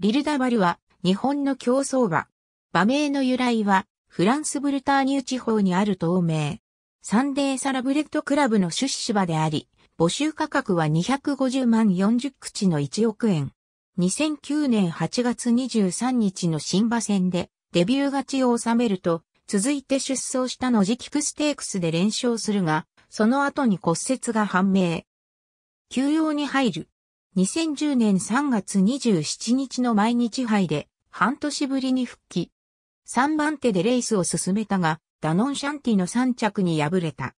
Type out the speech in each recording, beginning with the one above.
リルダバルは日本の競争馬。馬名の由来はフランスブルターニュ地方にある透明。サンデーサラブレッドクラブの出資馬であり、募集価格は250万40口の1億円。2009年8月23日の新馬戦でデビュー勝ちを収めると、続いて出走したのジキクステークスで連勝するが、その後に骨折が判明。休養に入る。2010年3月27日の毎日杯で半年ぶりに復帰。3番手でレースを進めたが、ダノンシャンティの3着に敗れた。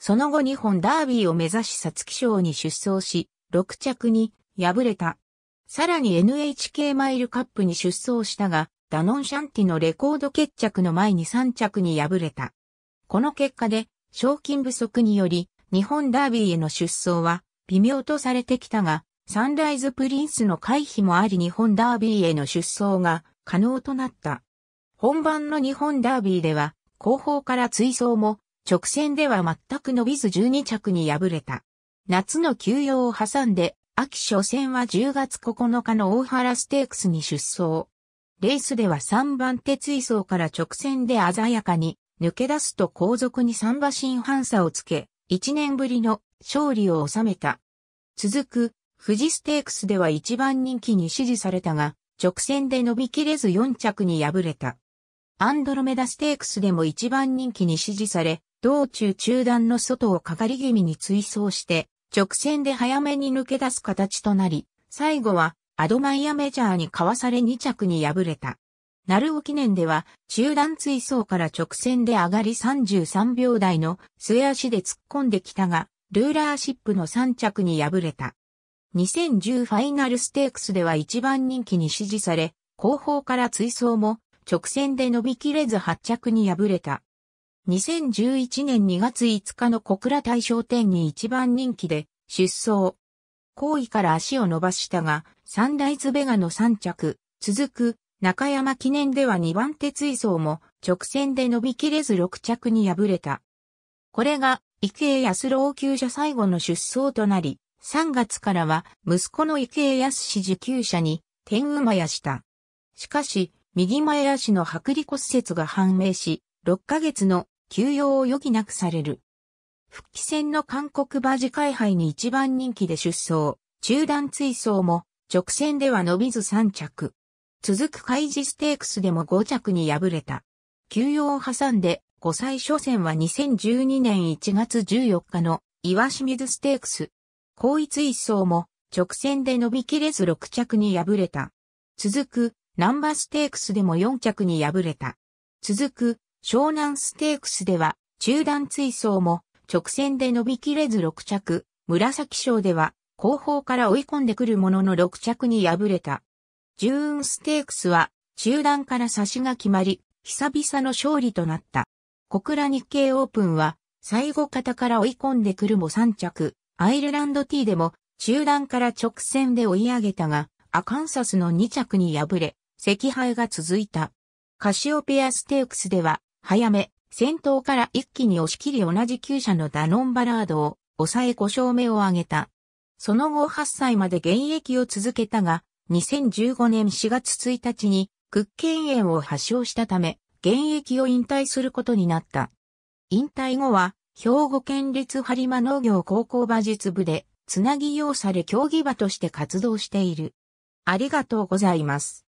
その後日本ダービーを目指し皐月賞に出走し、6着に敗れた。さらに NHK マイルカップに出走したが、ダノンシャンティのレコード決着の前に3着に敗れた。この結果で、賞金不足により、日本ダービーへの出走は微妙とされてきたが、サンライズプリンスの回避もあり日本ダービーへの出走が可能となった。本番の日本ダービーでは、後方から追走も、直線では全く伸びず12着に敗れた。夏の休養を挟んで、秋初戦は10月9日の大原ステークスに出走。レースでは3番手追走から直線で鮮やかに抜け出すと後続に3馬身反差をつけ、1年ぶりの勝利を収めた。続く富士ステークスでは一番人気に支持されたが、直線で伸びきれず4着に敗れた。アンドロメダステークスでも一番人気に支持され、道中中段の外をかかり気味に追走して、直線で早めに抜け出す形となり、最後はアドマイアメジャーにかわされ2着に敗れた。ナルオ記念では中段追走から直線で上がり33秒台の末足で突っ込んできたが、ルーラーシップの3着に敗れた。2010ファイナルステークスでは一番人気に支持され、後方から追走も直線で伸びきれず発着に敗れた。2011年2月5日の小倉大賞店に一番人気で出走。後位から足を伸ばしたが、サンライズベガの3着、続く中山記念では2番手追走も直線で伸びきれず6着に敗れた。これが池江安郎級者最後の出走となり、3月からは息子の池江康受給者に天馬やした。しかし、右前足の剥離骨折が判明し、6ヶ月の休養を余儀なくされる。復帰戦の韓国馬ジ。会杯に一番人気で出走、中段追走も直線では伸びず3着。続く開示ステークスでも5着に敗れた。休養を挟んで5歳初戦は2012年1月14日の岩清水ステークス後逸一層も直線で伸びきれず6着に敗れた。続く、ナバーステークスでも4着に敗れた。続く、湘南ステークスでは、中段追走も直線で伸びきれず6着、紫賞では、後方から追い込んでくるものの6着に敗れた。ジューンステークスは、中段から差しが決まり、久々の勝利となった。小倉日経オープンは、最後方から追い込んでくるも3着、アイルランド T でも中段から直線で追い上げたが、アカンサスの2着に敗れ、赤敗が続いた。カシオペアステークスでは、早め、先頭から一気に押し切り同じ旧車のダノンバラードを抑え5勝目を挙げた。その後8歳まで現役を続けたが、2015年4月1日に、屈腱炎を発症したため、現役を引退することになった。引退後は、兵庫県立播磨農業高校馬術部で、つなぎ要され競技場として活動している。ありがとうございます。